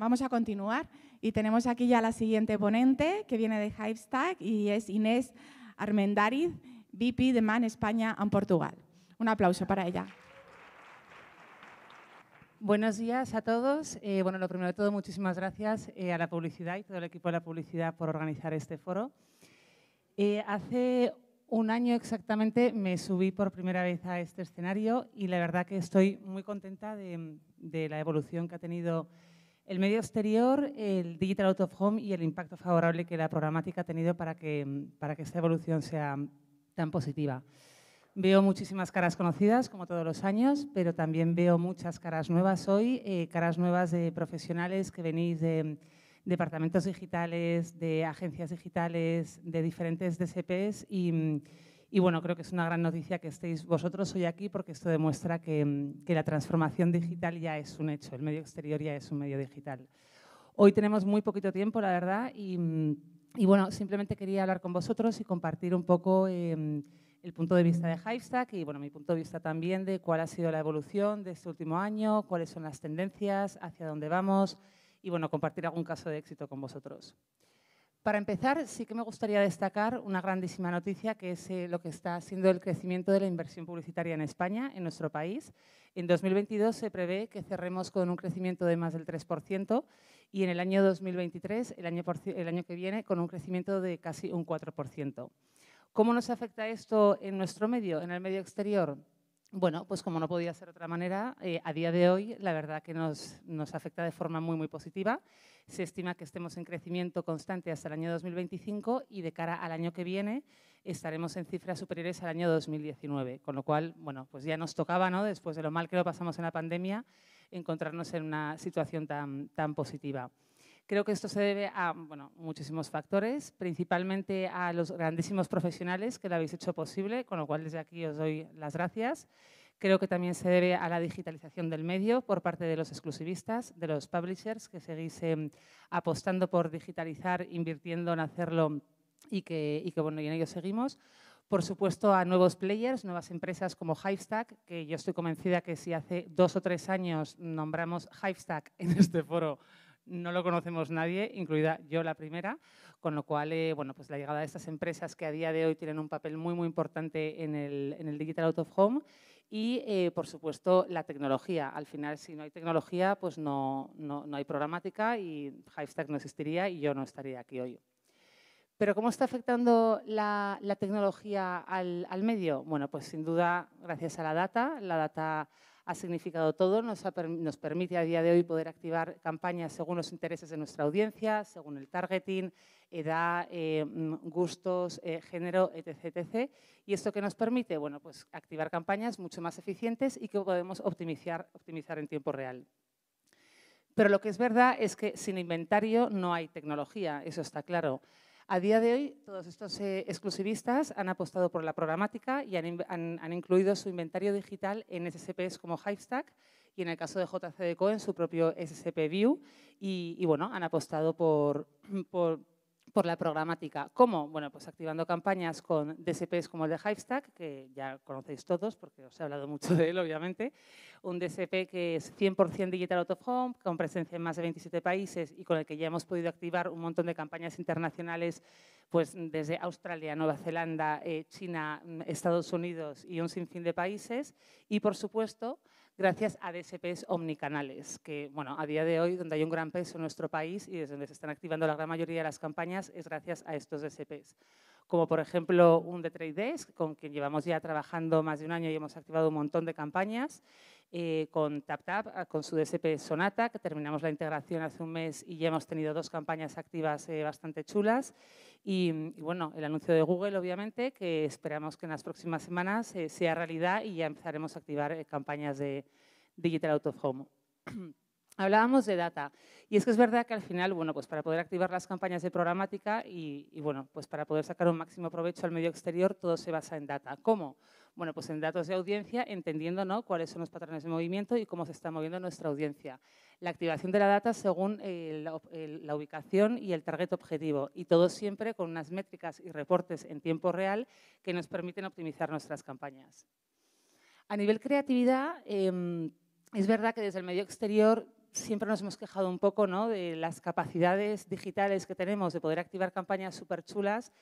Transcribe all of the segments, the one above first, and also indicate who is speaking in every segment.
Speaker 1: vamos a continuar y tenemos aquí ya la siguiente ponente que viene de Hivestack y es Inés Armendariz, VP de MAN España en Portugal. Un aplauso para ella. Buenos días a todos. Eh, bueno, lo primero de todo, muchísimas gracias eh, a la publicidad y todo el equipo de la publicidad por organizar este foro. Eh, hace un año exactamente me subí por primera vez a este escenario y la verdad que estoy muy contenta de, de la evolución que ha tenido el medio exterior, el digital out of home y el impacto favorable que la programática ha tenido para que, para que esta evolución sea tan positiva. Veo muchísimas caras conocidas, como todos los años, pero también veo muchas caras nuevas hoy, eh, caras nuevas de profesionales que venís de departamentos digitales, de agencias digitales, de diferentes DSPs y y bueno, creo que es una gran noticia que estéis vosotros hoy aquí porque esto demuestra mm, que, la transformación digital ya es un hecho, el medio exterior ya es un medio digital. Hoy tenemos muy poquito tiempo, la verdad, y, mm, bueno, simplemente quería hablar con vosotros y compartir un poco em, el punto de vista de Hivestack y bueno, mi punto de vista también de cuál ha sido la evolución de este último año, cuáles son las tendencias, hacia dónde vamos y bueno, compartir algún caso de éxito con vosotros. Para empezar, sí que me gustaría destacar una grandísima noticia, que es eh, lo que está siendo el crecimiento de la inversión publicitaria en España, en nuestro país. En 2022 se prevé que cerremos con un crecimiento de más del 3% y en el año 2023, el el año que viene, con un crecimiento de casi un 4%. ¿Cómo nos afecta esto en nuestro medio, en el medio exterior? bueno, pues como no podía ser de otra manera, eh, a día de hoy la verdad que nos, afecta de forma muy, muy positiva. Se estima que estemos en crecimiento constante hasta el año 2025 y de cara al año que viene estaremos en cifras superiores al año 2019, con lo cual, bueno, pues ya nos tocaba, ¿no? Después de lo mal que lo pasamos en la pandemia, encontrarnos en una situación tan positiva. Creo que esto se debe a bueno, muchísimos factores, principalmente a los grandísimos profesionales que lo habéis hecho posible, con lo cual desde aquí os doy las gracias. Creo que también se debe a la digitalización del medio por parte de los exclusivistas, de los publishers, que seguís em, apostando por digitalizar, invirtiendo en hacerlo y que, y que bueno, y en ello seguimos. Por supuesto, a nuevos players, nuevas empresas como Hivestack, que yo estoy convencida que si hace dos o tres años nombramos Hivestack en este foro, no lo conocemos nadie, incluida yo la primera, con lo cual, eh, bueno, pues la llegada de estas empresas que a día de hoy tienen un papel muy, muy importante en el, Digital Out of Home y, eh, por supuesto, la tecnología. Al final, si no hay tecnología, pues no, hay programática y Hivestack no existiría y yo no estaría aquí hoy. Pero ¿cómo está afectando la, tecnología al, al, medio? Bueno, pues sin duda gracias a la data. La data ha significado todo, nos, permite a día de hoy poder activar campañas según los intereses de nuestra audiencia, según el targeting, edad, eh, mm, gustos, eh, género, etc, ¿Y esto qué nos permite? Bueno, pues activar campañas mucho más eficientes y que podemos optimizar, optimizar en tiempo real. Pero lo que es verdad es que sin inventario no hay tecnología, eso está claro. A día de hoy, todos estos eh, exclusivistas han apostado por la programática y han, incluido su inventario digital en SSPs como Hivestack y en el caso de JCDCO en su propio SSP View y, bueno, han apostado por por la programática. ¿Cómo? Bueno, pues activando campañas con DSPs como el de Hivestack, que ya conocéis todos porque os he hablado mucho de él, obviamente. Un DSP que es 100% digital out of home, con presencia en más de 27 países y con el que ya hemos podido activar un montón de campañas internacionales pues desde Australia, Nueva Zelanda, eh, China, mm, Estados Unidos y un sinfín de países. Y, por supuesto, gracias a DSPs omnicanales, que bueno, a día de hoy donde hay un gran peso en nuestro país y desde donde se están activando la gran mayoría de las campañas es gracias a estos DSPs. Como por ejemplo un de Trade Desk, con quien llevamos ya trabajando más de un año y hemos activado un montón de campañas. Eh, con TapTap, ah, con su DSP Sonata, que terminamos la integración hace un mes y ya hemos tenido dos campañas activas eh, bastante chulas. Y, bueno, el anuncio de Google, obviamente, que esperamos que en las próximas semanas eh, sea realidad y ya empezaremos a activar campañas de Digital Out of Home. Hablábamos de data. Y es que es verdad que al final, bueno, pues para poder activar las campañas de programática y, bueno, pues para poder sacar un máximo provecho al medio exterior, todo se basa en data. ¿Cómo? Bueno, pues en datos de audiencia, entendiendo cuáles son los patrones de movimiento y cómo se está moviendo nuestra audiencia. La activación de la data según la, ubicación y el target objetivo. Y todo siempre con unas métricas y reportes en tiempo real que nos permiten optimizar nuestras campañas. A nivel creatividad, em, es verdad que desde el medio exterior siempre nos hemos quejado un poco ¿no? de las capacidades digitales que tenemos de poder activar campañas súper chulas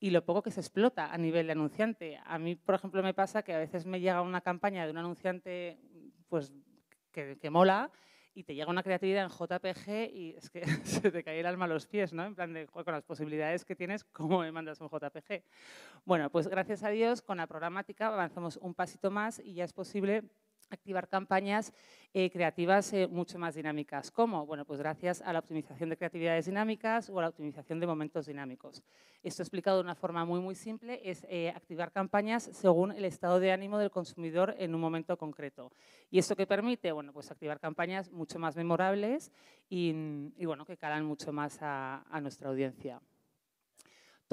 Speaker 1: y lo poco que se explota a nivel de anunciante. A mí, por ejemplo, me pasa que a veces me llega una campaña de un anunciante pues, que, que mola y te llega una creatividad en JPG y es que se te cae el alma a los pies, ¿no? En plan de, con las posibilidades que tienes, ¿cómo me mandas un JPG? Bueno, pues gracias a Dios, con la programática avanzamos un pasito más y ya es posible activar campañas eh, creativas eh, mucho más dinámicas. ¿Cómo? Bueno, pues gracias a la optimización de creatividades dinámicas o a la optimización de momentos dinámicos. Esto explicado de una forma muy, muy simple es eh, activar campañas según el estado de ánimo del consumidor en un momento concreto. ¿Y esto qué permite? Bueno, pues activar campañas mucho más memorables y, bueno, que calan mucho más a nuestra audiencia.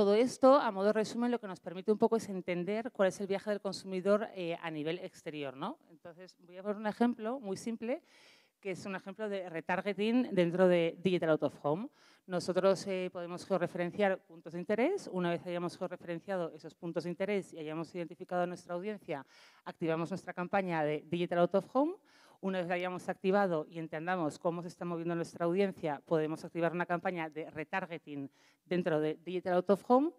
Speaker 1: Todo esto, a modo de resumen, lo que nos permite un poco es entender cuál es el viaje del consumidor eh, a nivel exterior. ¿no? Entonces, voy a poner un ejemplo muy simple que es un ejemplo de retargeting dentro de Digital Out of Home. Nosotros eh, podemos georreferenciar puntos de interés. Una vez hayamos georreferenciado esos puntos de interés y hayamos identificado a nuestra audiencia, activamos nuestra campaña de Digital Out of Home una vez la hayamos activado y entendamos cómo se está moviendo nuestra audiencia, podemos activar una campaña de retargeting dentro de Digital Out of Home.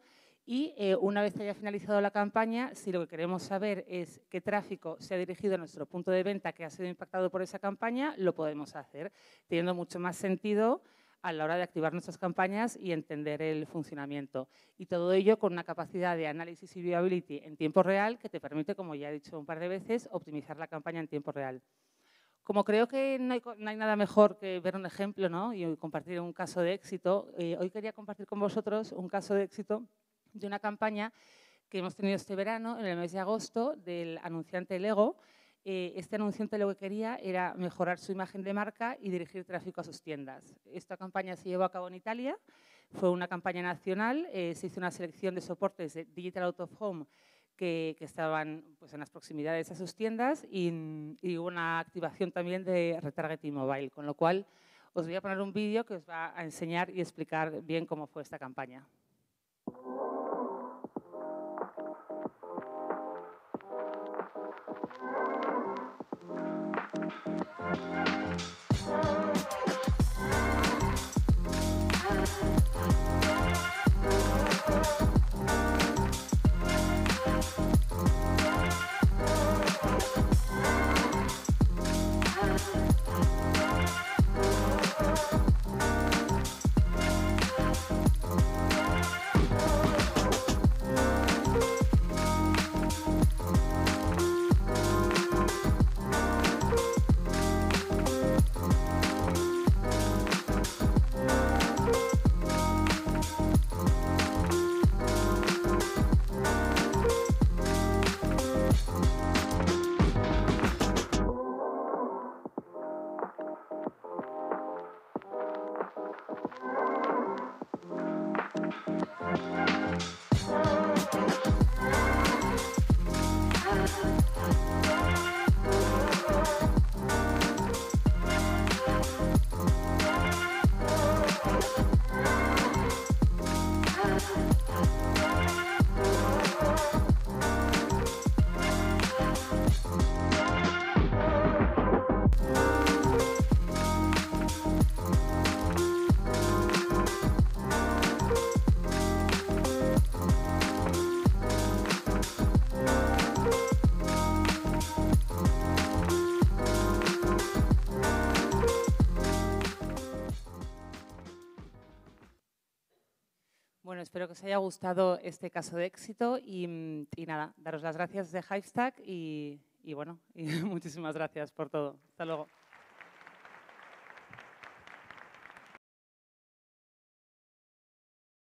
Speaker 1: Y eh, una vez haya finalizado la campaña, si lo que queremos saber es qué tráfico se ha dirigido a nuestro punto de venta que ha sido impactado por esa campaña, lo podemos hacer, teniendo mucho más sentido a la hora de activar nuestras campañas y entender el funcionamiento. Y todo ello con una capacidad de análisis y viability en tiempo real que te permite, como ya he dicho un par de veces, optimizar la campaña en tiempo real. Como creo que no hay, nada mejor que ver un ejemplo ¿no? y compartir un caso de éxito, eh, hoy quería compartir con vosotros un caso de éxito de una campaña que hemos tenido este verano, en el mes de agosto, del anunciante Lego. Eh, este anunciante lo que quería era mejorar su imagen de marca y dirigir tráfico a sus tiendas. Esta campaña se llevó a cabo en Italia, fue una campaña nacional, eh, se hizo una selección de soportes de Digital Out of Home que, estaban pues, en las proximidades a sus tiendas y, mm, y, una activación también de retargeting mobile, con lo cual os voy a poner un vídeo que os va a enseñar y explicar bien cómo fue esta campaña. Bueno, espero que os haya gustado este caso de éxito y, mm, nada, daros las gracias de Hivestack y, y bueno, muchísimas gracias por todo. Hasta luego.